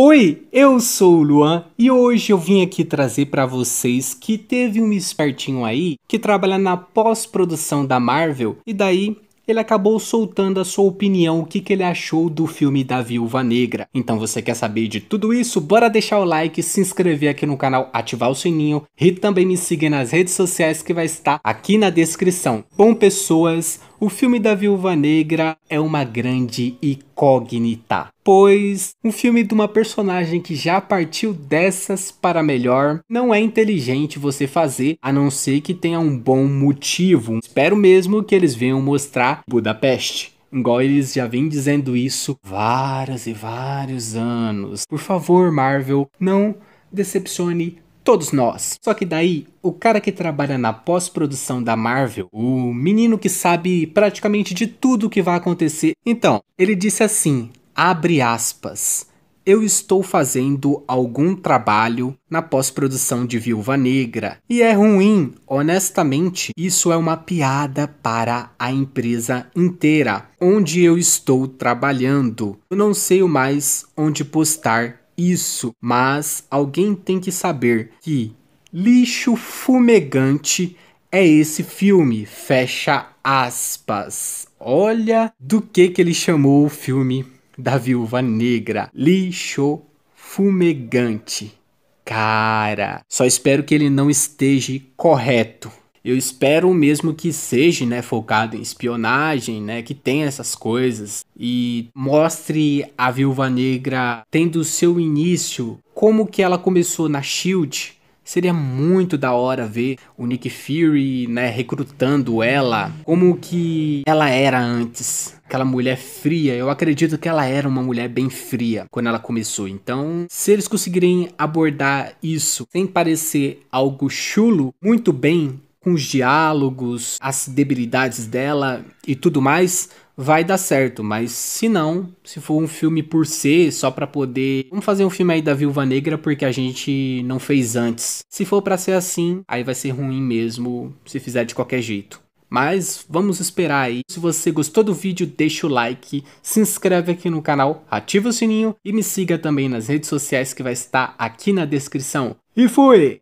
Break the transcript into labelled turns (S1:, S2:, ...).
S1: Oi, eu sou o Luan e hoje eu vim aqui trazer para vocês que teve um espertinho aí que trabalha na pós-produção da Marvel e daí ele acabou soltando a sua opinião, o que, que ele achou do filme da Viúva Negra. Então você quer saber de tudo isso? Bora deixar o like, se inscrever aqui no canal, ativar o sininho e também me seguir nas redes sociais que vai estar aqui na descrição. Bom pessoas, o filme da Viúva Negra é uma grande incógnita, pois um filme de uma personagem que já partiu dessas para melhor não é inteligente você fazer, a não ser que tenha um bom motivo. Espero mesmo que eles venham mostrar Budapeste. Igual eles já vêm dizendo isso vários e vários anos. Por favor, Marvel, não decepcione todos nós. Só que daí, o cara que trabalha na pós-produção da Marvel, o menino que sabe praticamente de tudo o que vai acontecer. Então, ele disse assim: abre aspas. Eu estou fazendo algum trabalho na pós-produção de Viúva Negra. E é ruim, honestamente, isso é uma piada para a empresa inteira onde eu estou trabalhando. Eu não sei mais onde postar isso, mas alguém tem que saber que lixo fumegante é esse filme. Fecha aspas. Olha do que que ele chamou o filme da Viúva Negra. Lixo fumegante. Cara, só espero que ele não esteja correto. Eu espero mesmo que seja, né, focado em espionagem, né, que tenha essas coisas e mostre a Viúva Negra tendo seu início, como que ela começou na Shield, Seria muito da hora ver o Nick Fury, né, recrutando ela, como que ela era antes. Aquela mulher fria, eu acredito que ela era uma mulher bem fria quando ela começou. Então, se eles conseguirem abordar isso sem parecer algo chulo, muito bem com os diálogos, as debilidades dela e tudo mais, vai dar certo, mas se não, se for um filme por ser, só para poder, vamos fazer um filme aí da Viúva Negra porque a gente não fez antes. Se for para ser assim, aí vai ser ruim mesmo se fizer de qualquer jeito. Mas vamos esperar aí. Se você gostou do vídeo, deixa o like, se inscreve aqui no canal, ativa o sininho e me siga também nas redes sociais que vai estar aqui na descrição. E fui!